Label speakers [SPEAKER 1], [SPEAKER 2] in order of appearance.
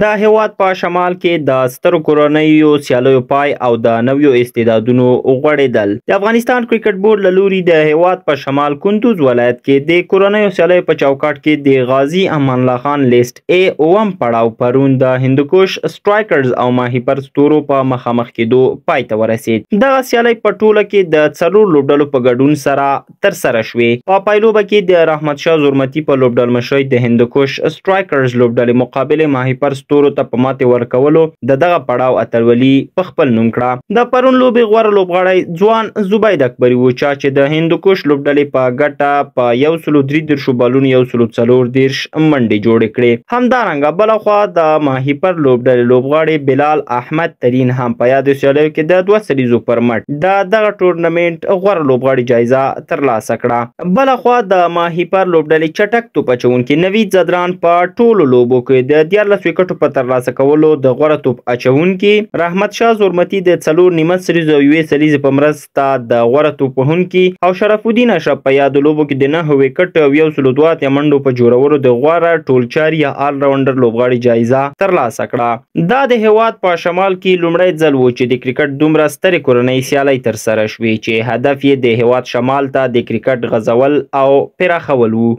[SPEAKER 1] د هیواد په شمال کې د ستر کورنیو سیالیو پای او د نویو استعدادونو غوړېدل د افغانستان کرکټ بورډ له لوري د هیواد په شمال کندوز ولایت کې د کورنیو سیالیو په چوکاټ کې د غازی امان الله خان لیست ای اوم پړاو پرون د هندوکش سټرایکرز او ماهی پر ستورو په مخامخ کېدو پای ته ورسید دغه سیالي په ټوله کې د څلور لوبډلو په ګډون سره تر سره شوې په پایلوبه کې د رحمت شاه زرمتی په لوبډل مشرۍ د هندوکش سټرایکرز لوبډلې مقابله ماهی پر ستورو ته په ماته ورکولو د دغه پړاو اتلولي په خپل نوم کړه د پرون لوبي غوړ لوبغاړی ځوان زبید اکبري و چا چې د هندوکش لوبډلې په ګټه په یو سلو درې درشو بالون یو سلو څلور دیرش منډې جوړې کړې همدارنګه بل خوا د ماهیپر لوبډلې لوبغاړي بلال احمد ترين هم په یاد سیالیو کې د دوه سریزو پر مټ د دغه ټورنمنت غوړ لوبغاړي جایزه ترلاسه کړه بل خوا د ماهیپر لوبډلې چټک توپ اچونکي نوید زدران په ټولو لوبو کې د 13 وکټ ویکټو په ترلاسه کولو د غوره توپ اچونکي رحمت شاه زورمتی د څلور نیمه سریز او یوې سریز په مرسته د غوره توپ وهونکي او شرف الدین اشرف په یاد لوبو کې د نه ویکټ او یو سلو دوه اتیا منډو په جوړولو د غوره ټولچار یا آل راونډر لوبغاړي جایزه ترلاسه کړه دا د هیواد په شمال کې لومړی ځل و چې د کرکټ دومره سترې کورنۍ سیالۍ ترسره شوې چې هدف یې د هیواد شمال ته د کرکټ غزول او پراخول وو